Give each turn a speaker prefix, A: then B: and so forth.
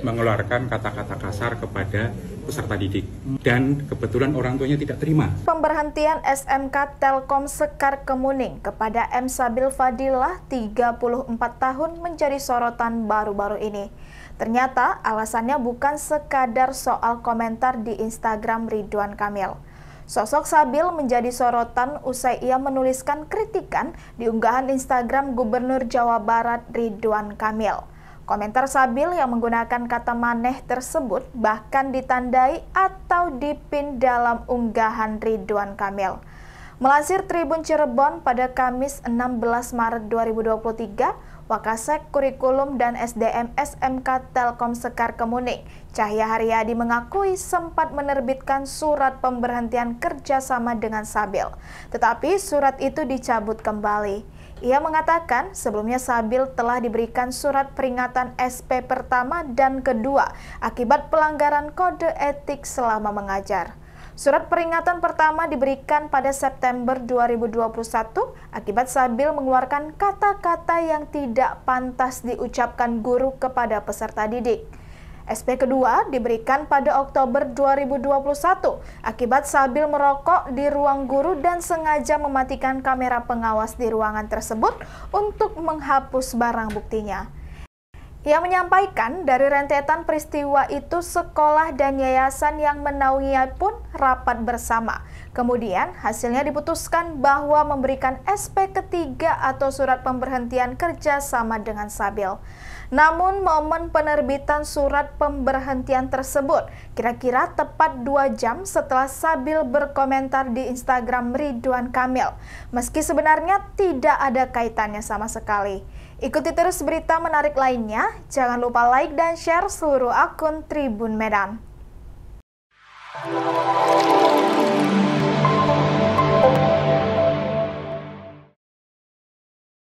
A: mengeluarkan kata-kata kasar kepada peserta didik dan kebetulan orang tuanya tidak terima. Pemberhentian SMK Telkom Sekar Kemuning kepada M. Sabil Fadilah 34 tahun menjadi sorotan baru-baru ini. Ternyata alasannya bukan sekadar soal komentar di Instagram Ridwan Kamil. Sosok Sabil menjadi sorotan usai ia menuliskan kritikan di unggahan Instagram Gubernur Jawa Barat Ridwan Kamil. Komentar Sabil yang menggunakan kata maneh tersebut bahkan ditandai atau dipin dalam unggahan Ridwan Kamil. Melansir Tribun Cirebon pada Kamis 16 Maret 2023, Wakasek Kurikulum dan SDM SMK Telkom Sekar Kemuning, Cahya Haryadi mengakui sempat menerbitkan surat pemberhentian kerjasama dengan Sabil. Tetapi surat itu dicabut kembali. Ia mengatakan sebelumnya Sabil telah diberikan surat peringatan SP pertama dan kedua akibat pelanggaran kode etik selama mengajar. Surat peringatan pertama diberikan pada September 2021 akibat Sabil mengeluarkan kata-kata yang tidak pantas diucapkan guru kepada peserta didik. SP kedua diberikan pada Oktober 2021 akibat Sabil merokok di ruang guru dan sengaja mematikan kamera pengawas di ruangan tersebut untuk menghapus barang buktinya. Ia menyampaikan dari rentetan peristiwa itu sekolah dan yayasan yang menaungi pun rapat bersama. Kemudian hasilnya diputuskan bahwa memberikan SP ketiga atau surat pemberhentian kerja sama dengan Sabil. Namun momen penerbitan surat pemberhentian tersebut kira-kira tepat dua jam setelah Sabil berkomentar di Instagram Ridwan Kamil. Meski sebenarnya tidak ada kaitannya sama sekali. Ikuti terus berita menarik lainnya. Jangan lupa like dan share seluruh akun Tribun Medan.